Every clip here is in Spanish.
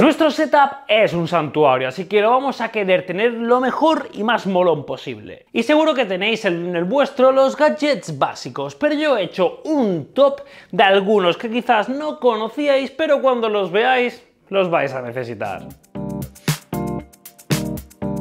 Nuestro setup es un santuario, así que lo vamos a querer tener lo mejor y más molón posible. Y seguro que tenéis en el vuestro los gadgets básicos, pero yo he hecho un top de algunos que quizás no conocíais, pero cuando los veáis los vais a necesitar.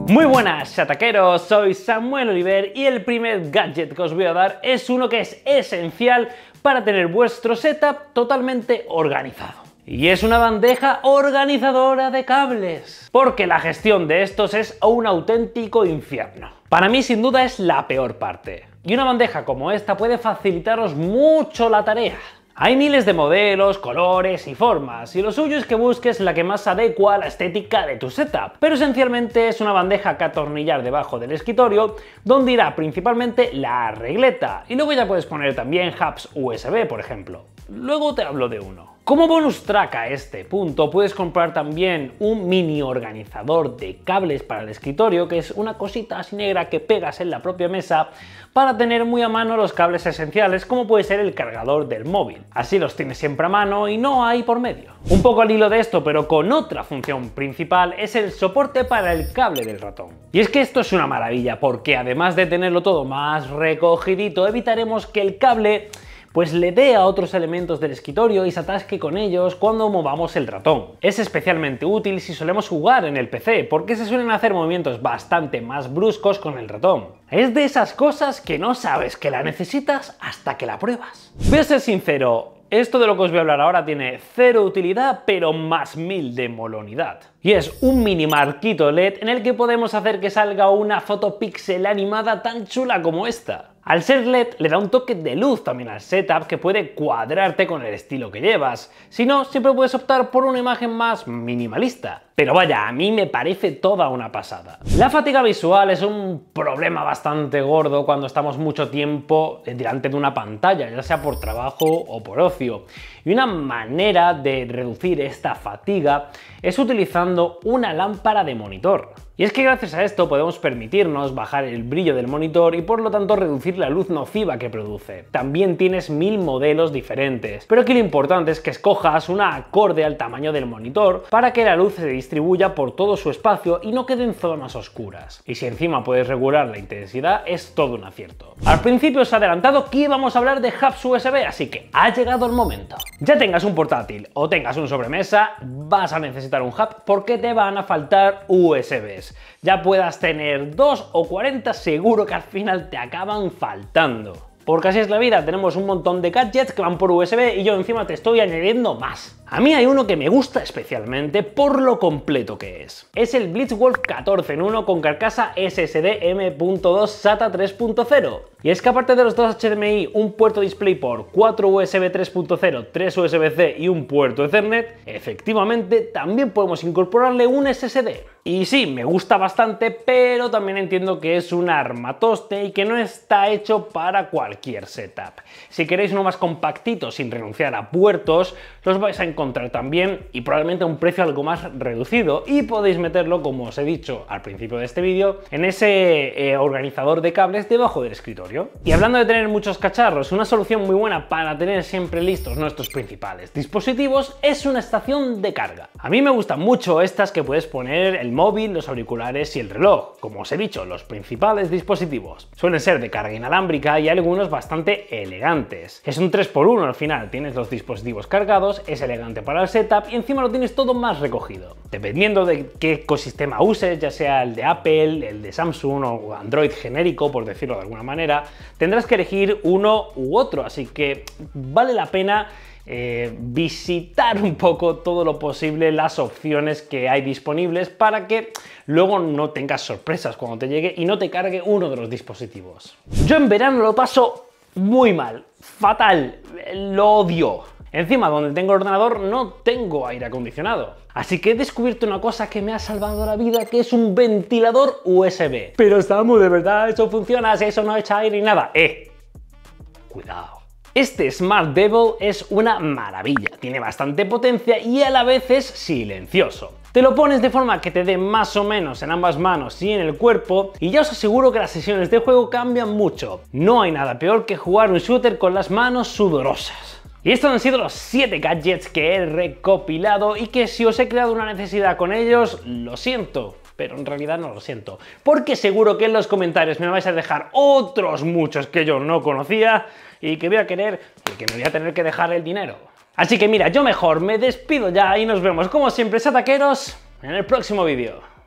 Muy buenas, ataqueros, soy Samuel Oliver y el primer gadget que os voy a dar es uno que es esencial para tener vuestro setup totalmente organizado. Y es una bandeja organizadora de cables, porque la gestión de estos es un auténtico infierno. Para mí sin duda es la peor parte. Y una bandeja como esta puede facilitaros mucho la tarea. Hay miles de modelos, colores y formas, y lo suyo es que busques la que más adecua a la estética de tu setup, pero esencialmente es una bandeja que atornillar debajo del escritorio, donde irá principalmente la regleta, y luego ya puedes poner también hubs USB, por ejemplo. Luego te hablo de uno. Como bonus track a este punto, puedes comprar también un mini organizador de cables para el escritorio, que es una cosita así negra que pegas en la propia mesa para tener muy a mano los cables esenciales, como puede ser el cargador del móvil. Así los tienes siempre a mano y no hay por medio. Un poco al hilo de esto, pero con otra función principal, es el soporte para el cable del ratón. Y es que esto es una maravilla, porque además de tenerlo todo más recogidito, evitaremos que el cable pues le dé a otros elementos del escritorio y se atasque con ellos cuando movamos el ratón. Es especialmente útil si solemos jugar en el PC, porque se suelen hacer movimientos bastante más bruscos con el ratón. Es de esas cosas que no sabes que la necesitas hasta que la pruebas. Voy a ser sincero, esto de lo que os voy a hablar ahora tiene cero utilidad, pero más mil de molonidad. Y es un mini marquito LED en el que podemos hacer que salga una foto pixel animada tan chula como esta. Al ser LED le da un toque de luz también al setup que puede cuadrarte con el estilo que llevas, si no siempre puedes optar por una imagen más minimalista. Pero vaya, a mí me parece toda una pasada. La fatiga visual es un problema bastante gordo cuando estamos mucho tiempo delante de una pantalla, ya sea por trabajo o por ocio. Y una manera de reducir esta fatiga es utilizando una lámpara de monitor. Y es que gracias a esto podemos permitirnos bajar el brillo del monitor y por lo tanto reducir la luz nociva que produce. También tienes mil modelos diferentes, pero aquí lo importante es que escojas una acorde al tamaño del monitor para que la luz se distraiga distribuya por todo su espacio y no quede en zonas oscuras. Y si encima puedes regular la intensidad, es todo un acierto. Al principio os he adelantado que íbamos a hablar de hubs USB, así que ha llegado el momento. Ya tengas un portátil o tengas un sobremesa, vas a necesitar un hub porque te van a faltar USBs. Ya puedas tener 2 o 40, seguro que al final te acaban faltando. Porque casi es la vida, tenemos un montón de gadgets que van por USB y yo encima te estoy añadiendo más. A mí hay uno que me gusta especialmente por lo completo que es. Es el Blitzwolf 14 en 1 con carcasa SSD M.2 SATA 3.0. Y es que aparte de los dos HDMI, un puerto DisplayPort, 4 USB 3.0, 3 USB-C y un puerto Ethernet, efectivamente también podemos incorporarle un SSD. Y sí, me gusta bastante, pero también entiendo que es un armatoste y que no está hecho para cualquier setup. Si queréis uno más compactito sin renunciar a puertos, los vais a encontrar también y probablemente a un precio algo más reducido y podéis meterlo, como os he dicho al principio de este vídeo, en ese eh, organizador de cables debajo del escritorio. Y hablando de tener muchos cacharros, una solución muy buena para tener siempre listos nuestros principales dispositivos es una estación de carga. A mí me gustan mucho estas que puedes poner el móvil, los auriculares y el reloj. Como os he dicho, los principales dispositivos. Suelen ser de carga inalámbrica y algunos bastante elegantes. Es un 3x1 al final, tienes los dispositivos cargados, es elegante para el setup y encima lo tienes todo más recogido. Dependiendo de qué ecosistema uses, ya sea el de Apple, el de Samsung o Android genérico, por decirlo de alguna manera, tendrás que elegir uno u otro, así que vale la pena eh, visitar un poco todo lo posible las opciones que hay disponibles para que luego no tengas sorpresas cuando te llegue y no te cargue uno de los dispositivos. Yo en verano lo paso muy mal, fatal, lo odio Encima, donde tengo el ordenador no tengo aire acondicionado. Así que he descubierto una cosa que me ha salvado la vida, que es un ventilador USB. Pero estamos de verdad, eso funciona, eso no echa aire ni nada. Eh, cuidado. Este Smart Devil es una maravilla, tiene bastante potencia y a la vez es silencioso. Te lo pones de forma que te dé más o menos en ambas manos y en el cuerpo y ya os aseguro que las sesiones de juego cambian mucho. No hay nada peor que jugar un shooter con las manos sudorosas. Y estos han sido los 7 gadgets que he recopilado y que si os he creado una necesidad con ellos, lo siento. Pero en realidad no lo siento, porque seguro que en los comentarios me vais a dejar otros muchos que yo no conocía y que voy a querer y que me voy a tener que dejar el dinero. Así que mira, yo mejor me despido ya y nos vemos como siempre, sataqueros, en el próximo vídeo.